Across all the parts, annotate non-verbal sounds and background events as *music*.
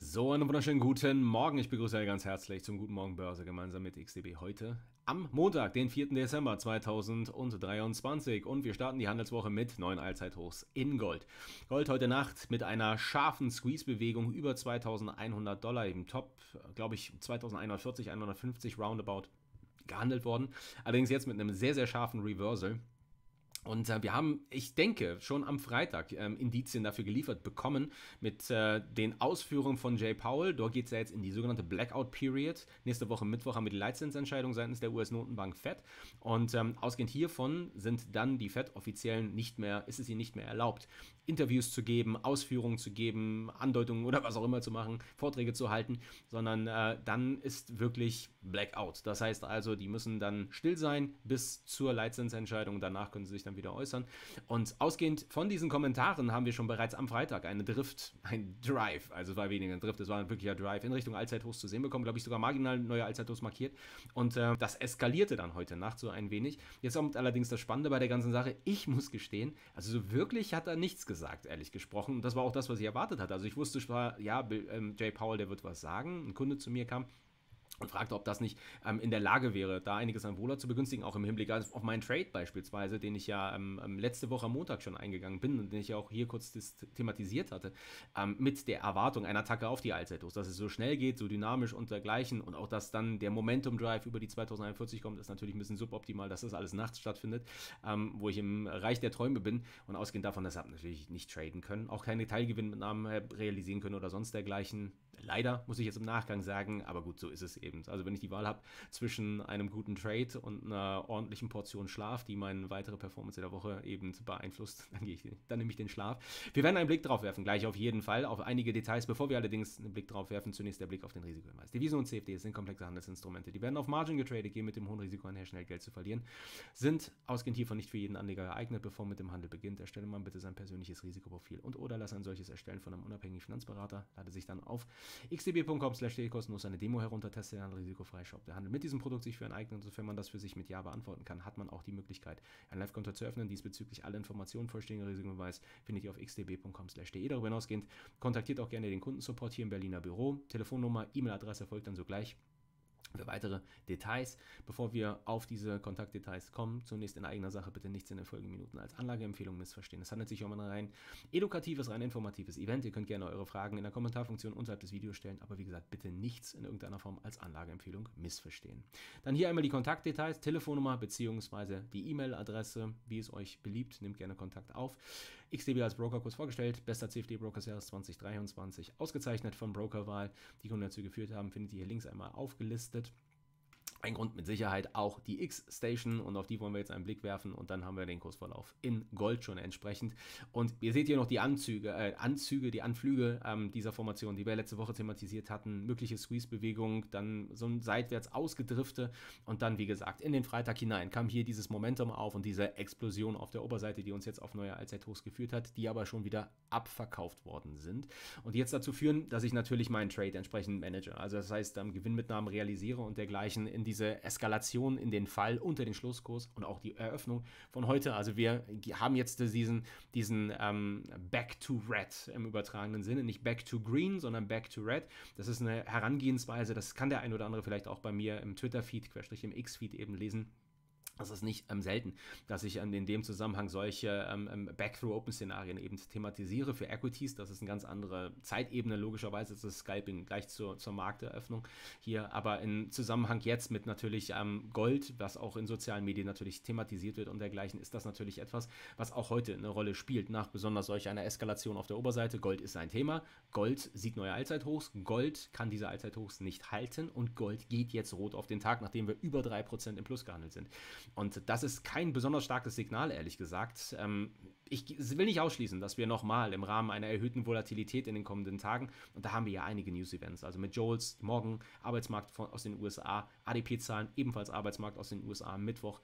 So, einen wunderschönen guten Morgen. Ich begrüße euch ganz herzlich zum Guten Morgen Börse gemeinsam mit XDB heute am Montag, den 4. Dezember 2023. Und wir starten die Handelswoche mit neuen Allzeithochs in Gold. Gold heute Nacht mit einer scharfen Squeeze-Bewegung über 2100 Dollar im Top, glaube ich 2140, 150 roundabout gehandelt worden. Allerdings jetzt mit einem sehr, sehr scharfen Reversal. Und äh, wir haben, ich denke, schon am Freitag ähm, Indizien dafür geliefert bekommen mit äh, den Ausführungen von Jay Powell. Dort geht es ja jetzt in die sogenannte Blackout Period. Nächste Woche Mittwoch haben wir die Leitzinsentscheidung seitens der US-Notenbank FED. Und ähm, ausgehend hiervon sind dann die FED-Offiziellen nicht mehr, ist es ihnen nicht mehr erlaubt, Interviews zu geben, Ausführungen zu geben, Andeutungen oder was auch immer zu machen, Vorträge zu halten, sondern äh, dann ist wirklich Blackout. Das heißt also, die müssen dann still sein bis zur Leitzinsentscheidung. Danach können sie sich dann wieder äußern. Und ausgehend von diesen Kommentaren haben wir schon bereits am Freitag eine Drift, ein Drive, also es war weniger ein Drift, es war ein wirklicher Drive in Richtung Allzeithochs zu sehen bekommen, glaube ich sogar marginal neue Allzeithochs markiert. Und äh, das eskalierte dann heute Nacht so ein wenig. Jetzt kommt allerdings das Spannende bei der ganzen Sache. Ich muss gestehen, also so wirklich hat er nichts gesagt gesagt, ehrlich gesprochen. Und das war auch das, was ich erwartet hatte. Also ich wusste zwar, ja, ähm, Jay Powell, der wird was sagen. Ein Kunde zu mir kam, und fragte, ob das nicht ähm, in der Lage wäre, da einiges an Wohler zu begünstigen, auch im Hinblick auf meinen Trade beispielsweise, den ich ja ähm, ähm, letzte Woche am Montag schon eingegangen bin und den ich ja auch hier kurz thematisiert hatte, ähm, mit der Erwartung einer Attacke auf die Allzeitlos, dass es so schnell geht, so dynamisch und dergleichen und auch, dass dann der Momentum Drive über die 2041 kommt, ist natürlich ein bisschen suboptimal, dass das alles nachts stattfindet, ähm, wo ich im Reich der Träume bin und ausgehend davon, dass ich natürlich nicht traden können, auch keine Teilgewinnmitnahmen realisieren können oder sonst dergleichen Leider, muss ich jetzt im Nachgang sagen, aber gut, so ist es eben. Also wenn ich die Wahl habe zwischen einem guten Trade und einer ordentlichen Portion Schlaf, die meine weitere Performance in der Woche eben beeinflusst, dann, ich, dann nehme ich den Schlaf. Wir werden einen Blick drauf werfen, gleich auf jeden Fall, auf einige Details. Bevor wir allerdings einen Blick drauf werfen, zunächst der Blick auf den Risikohinweis. Devisen und CFDs sind komplexe Handelsinstrumente. Die werden auf Margin getradet, gehen mit dem hohen Risiko einher, schnell Geld zu verlieren. Sind ausgehend hiervon nicht für jeden Anleger geeignet, bevor man mit dem Handel beginnt. Erstelle man bitte sein persönliches Risikoprofil und oder lass ein solches erstellen von einem unabhängigen Finanzberater. Lade sich dann auf xdb.com slash kostenlos eine Demo heruntertesten, dann risikofreien Shop. Der Handel mit diesem Produkt sich für ein eigenen, sofern man das für sich mit Ja beantworten kann, hat man auch die Möglichkeit, ein Live-Konto zu öffnen. Diesbezüglich alle Informationen, vollständige Risiken und Weiß findet ihr auf xdb.com slash de. Darüber hinausgehend kontaktiert auch gerne den Kundensupport hier im Berliner Büro. Telefonnummer, E-Mail-Adresse folgt dann sogleich. Für weitere Details, bevor wir auf diese Kontaktdetails kommen, zunächst in eigener Sache bitte nichts in den folgenden Minuten als Anlageempfehlung missverstehen. Es handelt sich um ein rein edukatives, rein informatives Event. Ihr könnt gerne eure Fragen in der Kommentarfunktion unterhalb des Videos stellen, aber wie gesagt, bitte nichts in irgendeiner Form als Anlageempfehlung missverstehen. Dann hier einmal die Kontaktdetails, Telefonnummer bzw. die E-Mail-Adresse, wie es euch beliebt, nehmt gerne Kontakt auf. XDB als Brokerkurs vorgestellt, bester CFD-Broker des 2023, ausgezeichnet von Brokerwahl. Die Kunden dazu geführt haben, findet ihr hier links einmal aufgelistet. Ein Grund mit Sicherheit auch die X-Station und auf die wollen wir jetzt einen Blick werfen und dann haben wir den Kursverlauf in Gold schon entsprechend. Und ihr seht hier noch die Anzüge, äh, Anzüge, die Anflüge ähm, dieser Formation, die wir letzte Woche thematisiert hatten, mögliche Squeeze-Bewegung, dann so ein seitwärts ausgedrifte und dann, wie gesagt, in den Freitag hinein kam hier dieses Momentum auf und diese Explosion auf der Oberseite, die uns jetzt auf neue Allzeithochs geführt hat, die aber schon wieder abverkauft worden sind und jetzt dazu führen, dass ich natürlich meinen Trade entsprechend manage. Also das heißt, dann Gewinnmitnahmen realisiere und dergleichen in diese Eskalation in den Fall unter den Schlusskurs und auch die Eröffnung von heute. Also wir haben jetzt diesen, diesen ähm, Back to Red im übertragenen Sinne, nicht Back to Green, sondern Back to Red. Das ist eine Herangehensweise, das kann der ein oder andere vielleicht auch bei mir im Twitter-Feed, querstrich im X-Feed eben lesen das ist nicht ähm, selten, dass ich ähm, in dem Zusammenhang solche ähm, ähm back open szenarien eben thematisiere für Equities. Das ist eine ganz andere Zeitebene, logischerweise ist das Scalping gleich zur, zur Markteröffnung hier. Aber im Zusammenhang jetzt mit natürlich ähm, Gold, was auch in sozialen Medien natürlich thematisiert wird und dergleichen, ist das natürlich etwas, was auch heute eine Rolle spielt, nach besonders solch einer Eskalation auf der Oberseite. Gold ist ein Thema. Gold sieht neue Allzeithochs. Gold kann diese Allzeithochs nicht halten und Gold geht jetzt rot auf den Tag, nachdem wir über 3% im Plus gehandelt sind. Und das ist kein besonders starkes Signal, ehrlich gesagt. Ähm, ich will nicht ausschließen, dass wir nochmal im Rahmen einer erhöhten Volatilität in den kommenden Tagen, und da haben wir ja einige News-Events, also mit Joels morgen, Arbeitsmarkt von, aus den USA, ADP-Zahlen, ebenfalls Arbeitsmarkt aus den USA am Mittwoch,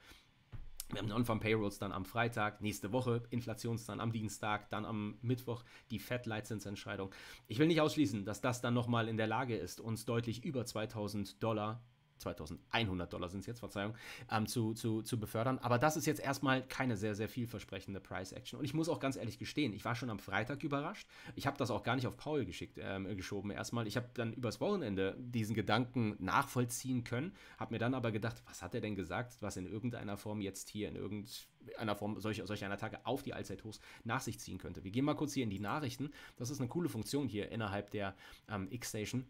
wir haben Non-Farm-Payrolls dann am Freitag, nächste Woche Inflations dann am Dienstag, dann am Mittwoch die Fed-Leitzinsentscheidung. Ich will nicht ausschließen, dass das dann nochmal in der Lage ist, uns deutlich über 2000 Dollar 2100 Dollar sind es jetzt, Verzeihung, ähm, zu, zu, zu befördern. Aber das ist jetzt erstmal keine sehr, sehr vielversprechende Price Action. Und ich muss auch ganz ehrlich gestehen, ich war schon am Freitag überrascht. Ich habe das auch gar nicht auf Paul geschickt, ähm, geschoben erstmal. Ich habe dann übers Wochenende diesen Gedanken nachvollziehen können, habe mir dann aber gedacht, was hat er denn gesagt, was in irgendeiner Form jetzt hier in irgendeiner Form solch, solch einer Tage auf die Allzeithochs nach sich ziehen könnte. Wir gehen mal kurz hier in die Nachrichten. Das ist eine coole Funktion hier innerhalb der ähm, X-Station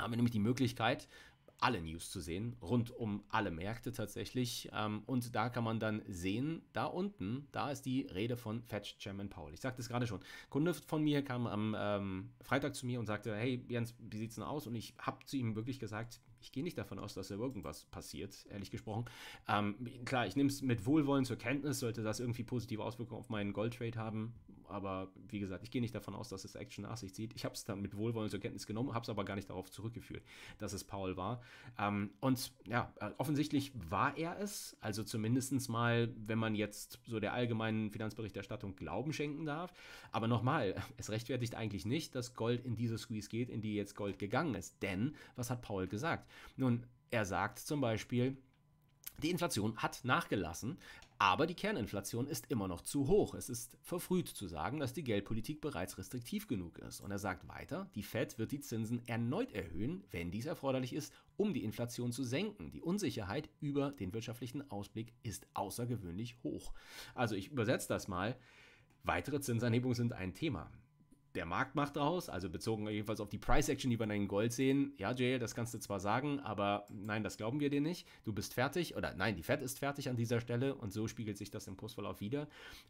haben wir nämlich die Möglichkeit, alle News zu sehen, rund um alle Märkte tatsächlich. Ähm, und da kann man dann sehen, da unten, da ist die Rede von Fetch Chairman Paul. Ich sagte es gerade schon. Kunde von mir kam am ähm, Freitag zu mir und sagte, hey Jens, wie sieht's denn aus? Und ich habe zu ihm wirklich gesagt, ich gehe nicht davon aus, dass da irgendwas passiert, ehrlich gesprochen. Ähm, klar, ich nehme es mit Wohlwollen zur Kenntnis, sollte das irgendwie positive Auswirkungen auf meinen Goldtrade haben, aber wie gesagt, ich gehe nicht davon aus, dass es Action nach sich zieht. Ich habe es dann mit Wohlwollen zur Kenntnis genommen, habe es aber gar nicht darauf zurückgeführt, dass es Paul war. Ähm, und ja, äh, offensichtlich war er es. Also zumindest mal, wenn man jetzt so der allgemeinen Finanzberichterstattung Glauben schenken darf. Aber nochmal, *laughs* es rechtfertigt eigentlich nicht, dass Gold in diese Squeeze geht, in die jetzt Gold gegangen ist. Denn, was hat Paul gesagt? Nun, er sagt zum Beispiel, die Inflation hat nachgelassen, aber die Kerninflation ist immer noch zu hoch. Es ist verfrüht zu sagen, dass die Geldpolitik bereits restriktiv genug ist. Und er sagt weiter, die Fed wird die Zinsen erneut erhöhen, wenn dies erforderlich ist, um die Inflation zu senken. Die Unsicherheit über den wirtschaftlichen Ausblick ist außergewöhnlich hoch. Also ich übersetze das mal. Weitere Zinsanhebungen sind ein Thema der Markt macht aus, also bezogen jedenfalls auf die Price Action, die wir in Gold sehen. Ja, Jay, das kannst du zwar sagen, aber nein, das glauben wir dir nicht. Du bist fertig oder nein, die Fed ist fertig an dieser Stelle und so spiegelt sich das im Postverlauf wieder.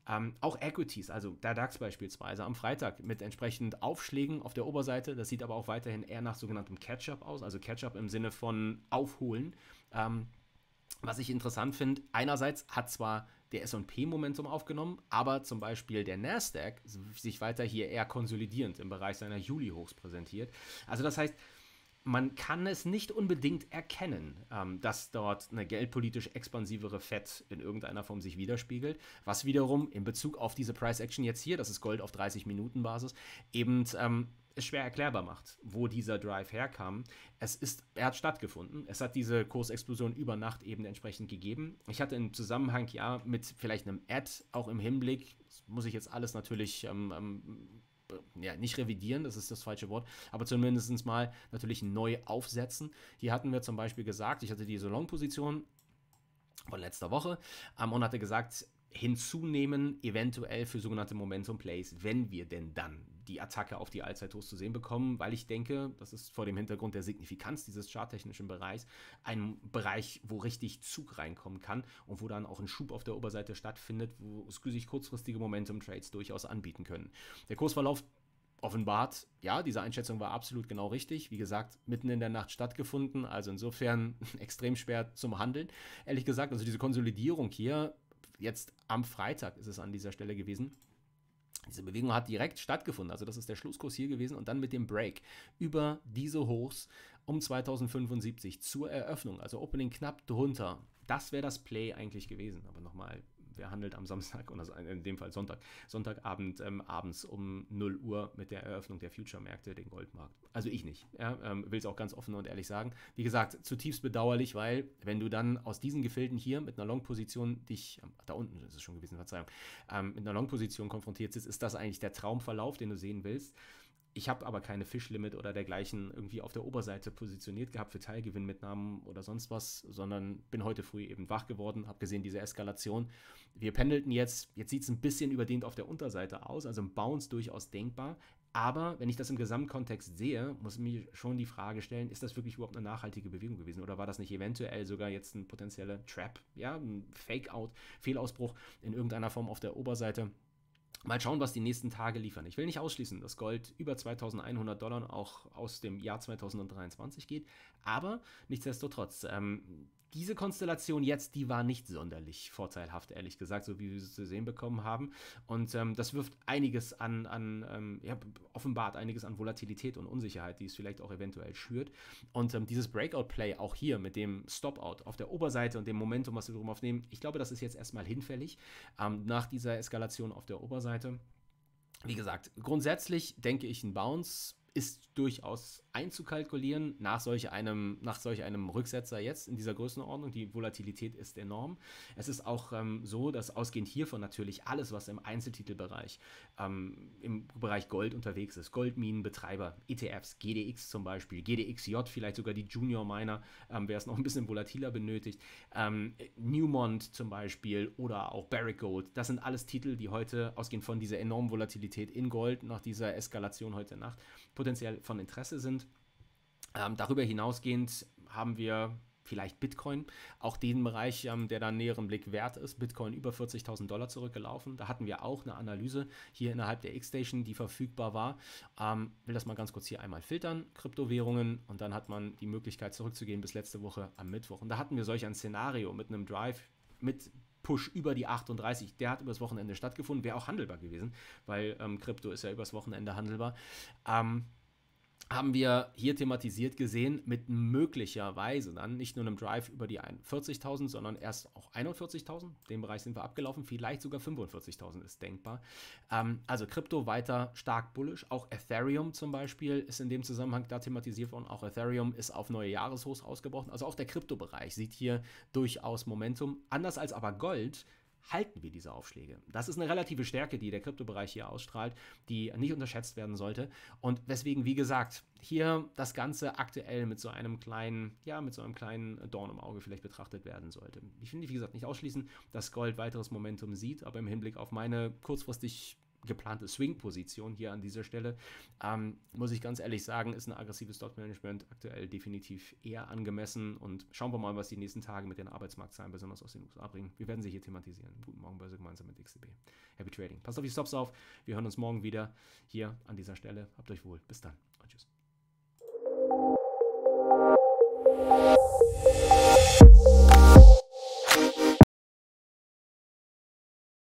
Ähm, auch Equities, also der DAX beispielsweise am Freitag mit entsprechend Aufschlägen auf der Oberseite. Das sieht aber auch weiterhin eher nach sogenanntem Catch-up aus, also Catch-up im Sinne von Aufholen. Ähm, was ich interessant finde, einerseits hat zwar der SP Momentum aufgenommen, aber zum Beispiel der Nasdaq sich weiter hier eher konsolidierend im Bereich seiner Juli-Hochs präsentiert. Also das heißt, man kann es nicht unbedingt erkennen, ähm, dass dort eine geldpolitisch expansivere Fed in irgendeiner Form sich widerspiegelt, was wiederum in Bezug auf diese Price Action jetzt hier, das ist Gold auf 30 Minuten Basis, eben ähm, schwer erklärbar macht, wo dieser Drive herkam. Es ist, er hat stattgefunden. Es hat diese Kursexplosion über Nacht eben entsprechend gegeben. Ich hatte im Zusammenhang ja mit vielleicht einem Ad auch im Hinblick, muss ich jetzt alles natürlich ähm, ähm, ja, nicht revidieren, das ist das falsche Wort, aber zumindest mal natürlich neu aufsetzen. Hier hatten wir zum Beispiel gesagt, ich hatte diese Long-Position von letzter Woche ähm, und hatte gesagt, hinzunehmen, eventuell für sogenannte Momentum Plays, wenn wir denn dann die Attacke auf die Allzeithost zu sehen bekommen, weil ich denke, das ist vor dem Hintergrund der Signifikanz dieses charttechnischen Bereichs ein Bereich, wo richtig Zug reinkommen kann und wo dann auch ein Schub auf der Oberseite stattfindet, wo sich kurzfristige Momentum Trades durchaus anbieten können. Der Kursverlauf offenbart, ja, diese Einschätzung war absolut genau richtig. Wie gesagt, mitten in der Nacht stattgefunden, also insofern *laughs* extrem schwer zum Handeln. Ehrlich gesagt, also diese Konsolidierung hier jetzt am Freitag ist es an dieser Stelle gewesen. Diese Bewegung hat direkt stattgefunden, also das ist der Schlusskurs hier gewesen und dann mit dem Break über diese Hochs um 2075 zur Eröffnung, also Opening knapp drunter. Das wäre das Play eigentlich gewesen, aber nochmal wer handelt am Samstag oder äh, in dem Fall Sonntag, Sonntagabend ähm, abends um 0 Uhr mit der Eröffnung der Future-Märkte den Goldmarkt. Also ich nicht. Ja, ähm, Will es auch ganz offen und ehrlich sagen. Wie gesagt, zutiefst bedauerlich, weil wenn du dann aus diesen Gefilden hier mit einer Long-Position dich, ähm, da unten ist es schon gewesen, Verzeihung, ähm, mit einer Long-Position konfrontiert sitzt, ist das eigentlich der Traumverlauf, den du sehen willst. Ich habe aber keine Fischlimit oder dergleichen irgendwie auf der Oberseite positioniert gehabt für Teilgewinnmitnahmen oder sonst was, sondern bin heute früh eben wach geworden, habe gesehen diese Eskalation. Wir pendelten jetzt, jetzt sieht es ein bisschen überdehnt auf der Unterseite aus, also ein Bounce durchaus denkbar. Aber wenn ich das im Gesamtkontext sehe, muss ich mir schon die Frage stellen, ist das wirklich überhaupt eine nachhaltige Bewegung gewesen oder war das nicht eventuell sogar jetzt ein potenzieller Trap, ja, ein Fake-out, Fehlausbruch in irgendeiner Form auf der Oberseite? Mal schauen, was die nächsten Tage liefern. Ich will nicht ausschließen, dass Gold über 2100 Dollar auch aus dem Jahr 2023 geht, aber nichtsdestotrotz, ähm, diese Konstellation jetzt, die war nicht sonderlich vorteilhaft, ehrlich gesagt, so wie wir sie zu sehen bekommen haben. Und ähm, das wirft einiges an, an ähm, ja, offenbart einiges an Volatilität und Unsicherheit, die es vielleicht auch eventuell schürt. Und ähm, dieses Breakout-Play auch hier mit dem Stop-Out auf der Oberseite und dem Momentum, was wir drum aufnehmen, ich glaube, das ist jetzt erstmal hinfällig ähm, nach dieser Eskalation auf der Oberseite. Wie gesagt, grundsätzlich denke ich ein Bounce ist durchaus einzukalkulieren nach solch einem, nach solch einem Rücksetzer jetzt in dieser Größenordnung. Die Volatilität ist enorm. Es ist auch ähm, so, dass ausgehend hiervon natürlich alles, was im Einzeltitelbereich, ähm, im Bereich Gold unterwegs ist, Goldminenbetreiber, ETFs, GDX zum Beispiel, GDXJ, vielleicht sogar die Junior Miner, ähm, wer es noch ein bisschen volatiler benötigt, ähm, Newmont zum Beispiel oder auch Barrick Gold, das sind alles Titel, die heute ausgehend von dieser enormen Volatilität in Gold nach dieser Eskalation heute Nacht potenziell von Interesse sind. Ähm, darüber hinausgehend haben wir vielleicht Bitcoin, auch den Bereich, ähm, der dann näheren Blick wert ist. Bitcoin über 40.000 Dollar zurückgelaufen. Da hatten wir auch eine Analyse hier innerhalb der X-Station, die verfügbar war. Ähm, will das mal ganz kurz hier einmal filtern. Kryptowährungen und dann hat man die Möglichkeit zurückzugehen bis letzte Woche am Mittwoch. Und da hatten wir solch ein Szenario mit einem Drive mit Push über die 38, der hat übers Wochenende stattgefunden, wäre auch handelbar gewesen, weil ähm, Krypto ist ja übers Wochenende handelbar. Ähm, haben wir hier thematisiert gesehen, mit möglicherweise dann nicht nur einem Drive über die 40.000, sondern erst auch 41.000. Den Bereich sind wir abgelaufen. Vielleicht sogar 45.000 ist denkbar. Ähm, also Krypto weiter stark bullisch. Auch Ethereum zum Beispiel ist in dem Zusammenhang da thematisiert worden. Auch Ethereum ist auf neue Jahreshochs ausgebrochen. Also auch der Kryptobereich sieht hier durchaus Momentum. Anders als aber Gold halten wir diese Aufschläge. Das ist eine relative Stärke, die der Kryptobereich hier ausstrahlt, die nicht unterschätzt werden sollte. Und weswegen, wie gesagt, hier das Ganze aktuell mit so einem kleinen, ja, mit so einem kleinen Dorn im Auge vielleicht betrachtet werden sollte. Ich finde, wie gesagt, nicht ausschließen, dass Gold weiteres Momentum sieht, aber im Hinblick auf meine kurzfristig geplante Swing-Position hier an dieser Stelle. Ähm, muss ich ganz ehrlich sagen, ist ein aggressives Dot-Management aktuell definitiv eher angemessen und schauen wir mal, was die nächsten Tage mit den Arbeitsmarktzahlen besonders aus den USA bringen. Wir werden sie hier thematisieren. Guten Morgen Börse gemeinsam mit XTB. Happy Trading. Passt auf die Stops auf. Wir hören uns morgen wieder hier an dieser Stelle. Habt euch wohl. Bis dann und tschüss.